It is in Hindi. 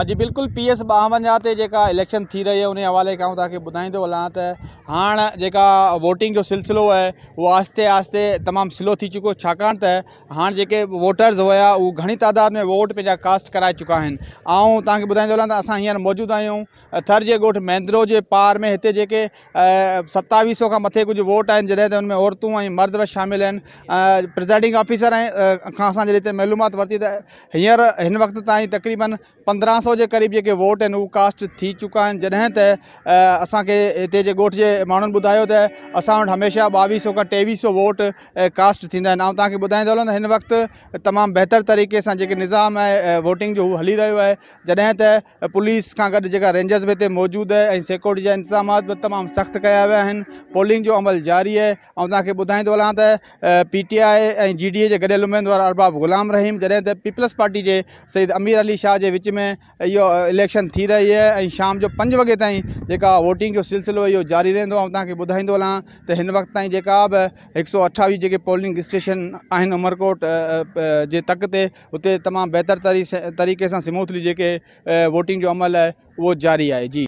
अज बिल्कुल पी एस बवंजा से जेका इलेक्शन थी रही है उन हवाले खे आउं तव्हांखे ॿुधाईंदो हलां त हाणे जेका वोटिंग जो सिलसिलो है वो आस्ते आस्ते तमाम स्लो थी चुको छाकाणि त हाणे जेके वोटर्स हुआ वो घणी तादाद में वोट पंहिंजा कास्ट करा चुका आहिनि तक बुधाई ॿुधाईंदो हलां त असां हींअर मौजूदु थर के गोठ मेंद्रो के पार में इतने जे सतावीह सौ का मथे कुछ वोट आज जैसे उनमें हुन और मर्द भी शामिल हैं प्रिज़ाइडिंग ऑफिसर का खां असां जॾहिं हिते मालूमात वरिती त हींअर हिन पंद्रह सौ सौ के क़रीब जो वोट आहिनि वो कास्ट थी चुका है जैसे त असांखे हिते गोठ के मानून बुधा तो अस हमेशा बवी सौ का टेवी सौ वोट कास्ट थी आहिनि तक तव्हांखे तो हलंदो वक्त तमाम बेहतर तरीक़े से जो निज़ाम है वोटिंग जो हली रो है जैसे त पुलिस का गुड जो रेंजर्स भी इतने मौजूद है सिक्योरिटी जहाँ इंतजाम भी तमाम सख्त क्या वह पोलिंग जो अमल जारी है और तक ॿुधाईंदो तो त P T I G D A के गॾियल उमेदवार अरबाब ग़ुलाम रहीम जैसे त पीपल्स पार्टी के सईद अमीर अली शाह के विच में यो इलेक्शन थी रही है शाम जो पंज वगे ती जो वोटिंग जो सिलसिलो यो जारी रही तक तव्हांखे ॿुधाईंदो तो त हिन वक़्तु ताईं सौ अठावी जी पोलिंग स्टेशन आहिनि उमरकोट के तक से उते तमामु तरी तरीक़े से स्मूथली जो वोटिंग जो अमल है वो जारी है जी